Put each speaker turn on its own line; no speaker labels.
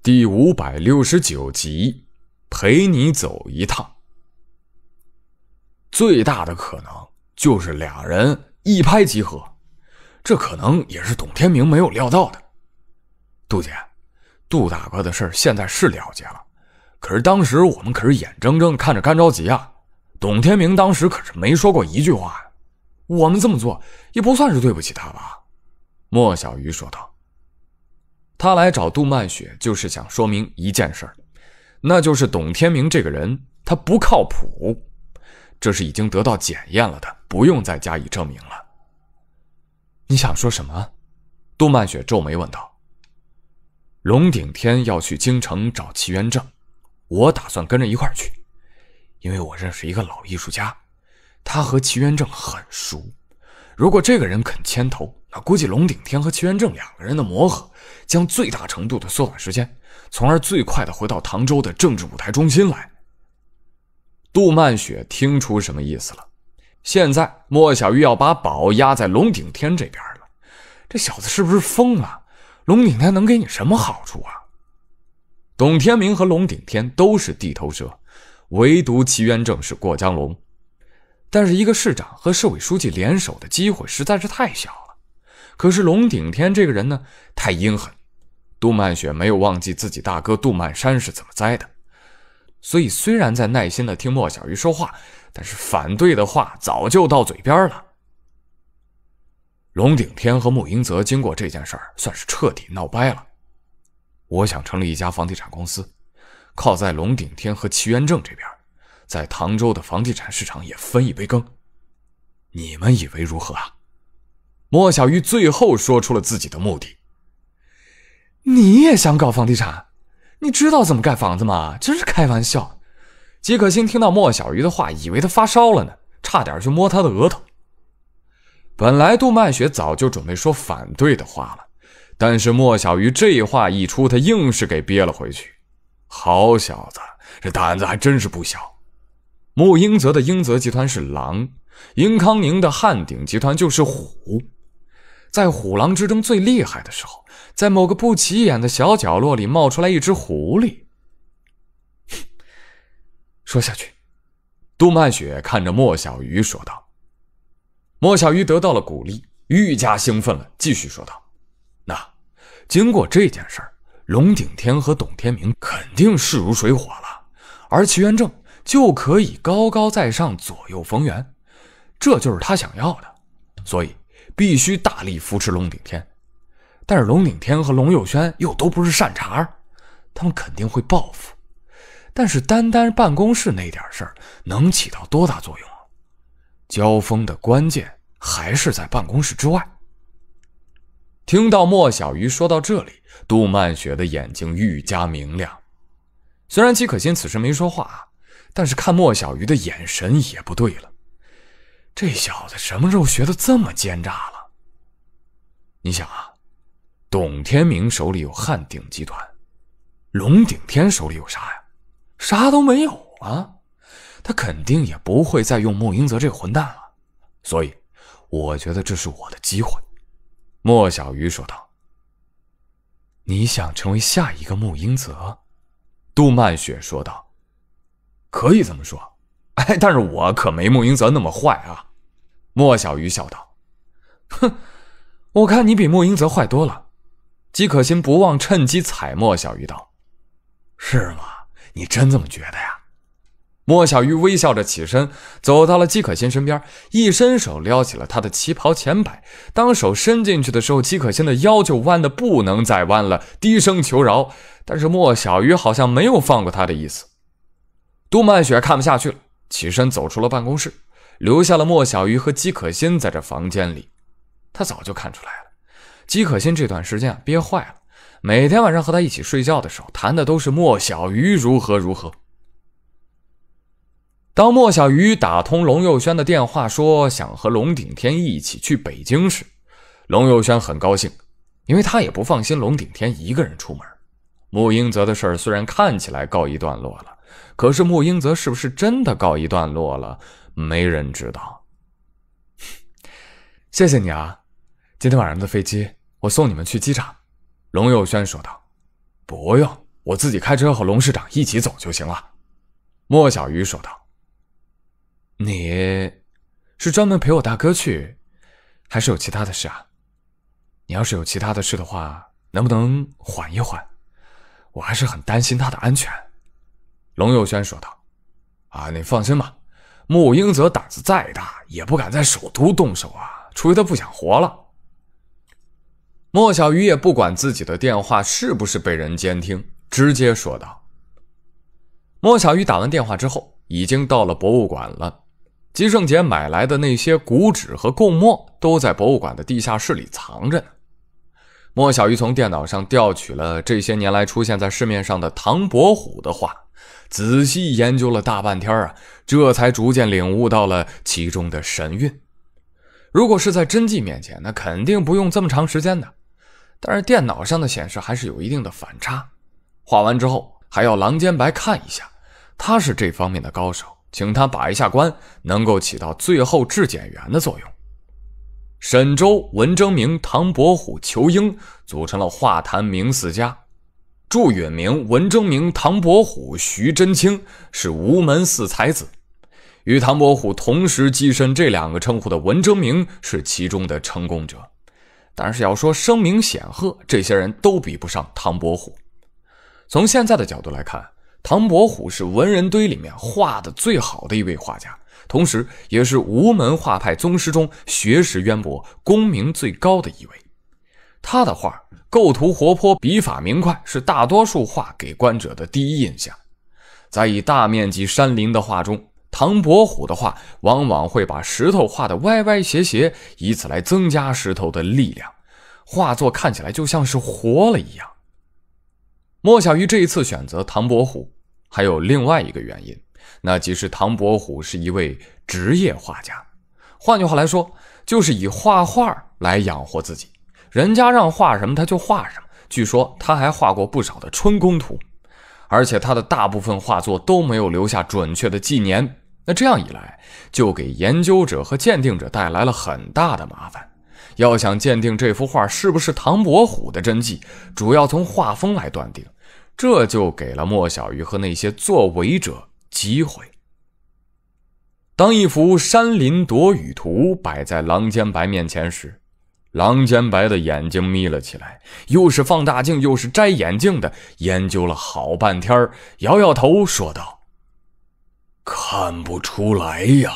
第五百六十九集，陪你走一趟。最大的可能就是俩人一拍即合，这可能也是董天明没有料到的。杜姐，杜大哥的事儿现在是了结了，可是当时我们可是眼睁睁看着干着急啊。董天明当时可是没说过一句话我们这么做也不算是对不起他吧？莫小鱼说道。他来找杜曼雪，就是想说明一件事儿，那就是董天明这个人，他不靠谱，这是已经得到检验了的，不用再加以证明了。你想说什么？杜曼雪皱眉问道。龙顶天要去京城找齐元正，我打算跟着一块儿去，因为我认识一个老艺术家，他和齐元正很熟，如果这个人肯牵头。那估计龙顶天和齐元正两个人的磨合，将最大程度的缩短时间，从而最快的回到唐州的政治舞台中心来。杜曼雪听出什么意思了，现在莫小鱼要把宝压在龙顶天这边了，这小子是不是疯了？龙顶天能给你什么好处啊？董天明和龙顶天都是地头蛇，唯独齐元正是过江龙，但是一个市长和市委书记联手的机会实在是太小。可是龙顶天这个人呢，太阴狠。杜曼雪没有忘记自己大哥杜曼山是怎么栽的，所以虽然在耐心的听莫小鱼说话，但是反对的话早就到嘴边了。龙顶天和穆英泽经过这件事儿，算是彻底闹掰了。我想成立一家房地产公司，靠在龙顶天和齐元正这边，在唐州的房地产市场也分一杯羹。你们以为如何啊？莫小鱼最后说出了自己的目的：“你也想搞房地产？你知道怎么盖房子吗？”真是开玩笑！季可欣听到莫小鱼的话，以为他发烧了呢，差点就摸他的额头。本来杜曼雪早就准备说反对的话了，但是莫小鱼这话一出，他硬是给憋了回去。好小子，这胆子还真是不小！穆英泽的英泽集团是狼，英康宁的汉鼎集团就是虎。在虎狼之中最厉害的时候，在某个不起眼的小角落里冒出来一只狐狸。说下去，杜曼雪看着莫小鱼说道。莫小鱼得到了鼓励，愈加兴奋了，继续说道：“那，经过这件事儿，龙顶天和董天明肯定势如水火了，而齐元正就可以高高在上，左右逢源，这就是他想要的。所以。”必须大力扶持龙顶天，但是龙顶天和龙佑轩又都不是善茬儿，他们肯定会报复。但是单单办公室那点事儿，能起到多大作用啊？交锋的关键还是在办公室之外。听到莫小鱼说到这里，杜曼雪的眼睛愈加明亮。虽然姬可心此时没说话，但是看莫小鱼的眼神也不对了。这小子什么时候学的这么奸诈了？你想啊，董天明手里有汉鼎集团，龙鼎天手里有啥呀？啥都没有啊！他肯定也不会再用穆英泽这个混蛋了。所以，我觉得这是我的机会。”莫小鱼说道。“你想成为下一个穆英泽？”杜曼雪说道，“可以这么说，哎，但是我可没穆英泽那么坏啊！”莫小鱼笑道：“哼，我看你比莫英泽坏多了。”姬可心不忘趁机踩莫小鱼道：“是吗？你真这么觉得呀？”莫小鱼微笑着起身，走到了姬可心身边，一伸手撩起了她的旗袍前摆。当手伸进去的时候，姬可心的腰就弯的不能再弯了，低声求饶。但是莫小鱼好像没有放过他的意思。杜曼雪看不下去了，起身走出了办公室。留下了莫小鱼和姬可心在这房间里，他早就看出来了。姬可心这段时间憋坏了，每天晚上和他一起睡觉的时候，谈的都是莫小鱼如何如何。当莫小鱼打通龙佑轩的电话，说想和龙顶天一起去北京时，龙佑轩很高兴，因为他也不放心龙顶天一个人出门。穆英泽的事儿虽然看起来告一段落了，可是穆英泽是不是真的告一段落了？没人知道。谢谢你啊，今天晚上的飞机我送你们去机场。”龙佑轩说道，“不用，我自己开车和龙市长一起走就行了。”莫小鱼说道，“你，是专门陪我大哥去，还是有其他的事啊？你要是有其他的事的话，能不能缓一缓？我还是很担心他的安全。”龙佑轩说道，“啊，你放心吧。”穆英泽胆子再大，也不敢在首都动手啊，除非他不想活了。莫小鱼也不管自己的电话是不是被人监听，直接说道：“莫小鱼打完电话之后，已经到了博物馆了。吉胜杰买来的那些古纸和贡墨，都在博物馆的地下室里藏着呢。莫小鱼从电脑上调取了这些年来出现在市面上的唐伯虎的画。”仔细研究了大半天儿啊，这才逐渐领悟到了其中的神韵。如果是在真迹面前，那肯定不用这么长时间的。但是电脑上的显示还是有一定的反差。画完之后还要郎间白看一下，他是这方面的高手，请他把一下关，能够起到最后质检员的作用。沈周、文征明、唐伯虎、仇英组成了画坛名四家。祝允明、文征明、唐伯虎、徐祯卿是吴门四才子，与唐伯虎同时跻身这两个称呼的文征明是其中的成功者，但是要说声名显赫，这些人都比不上唐伯虎。从现在的角度来看，唐伯虎是文人堆里面画的最好的一位画家，同时也是吴门画派宗师中学识渊博、功名最高的一位，他的画。构图活泼，笔法明快，是大多数画给观者的第一印象。在以大面积山林的画中，唐伯虎的画往往会把石头画得歪歪斜斜，以此来增加石头的力量，画作看起来就像是活了一样。莫小鱼这一次选择唐伯虎，还有另外一个原因，那即是唐伯虎是一位职业画家，换句话来说，就是以画画来养活自己。人家让画什么他就画什么。据说他还画过不少的春宫图，而且他的大部分画作都没有留下准确的纪年。那这样一来，就给研究者和鉴定者带来了很大的麻烦。要想鉴定这幅画是不是唐伯虎的真迹，主要从画风来断定，这就给了莫小鱼和那些作伪者机会。当一幅山林躲雨图摆在郎间白面前时，郎间白的眼睛眯了起来，又是放大镜，又是摘眼镜的，研究了好半天摇摇头说道：“看不出来呀。”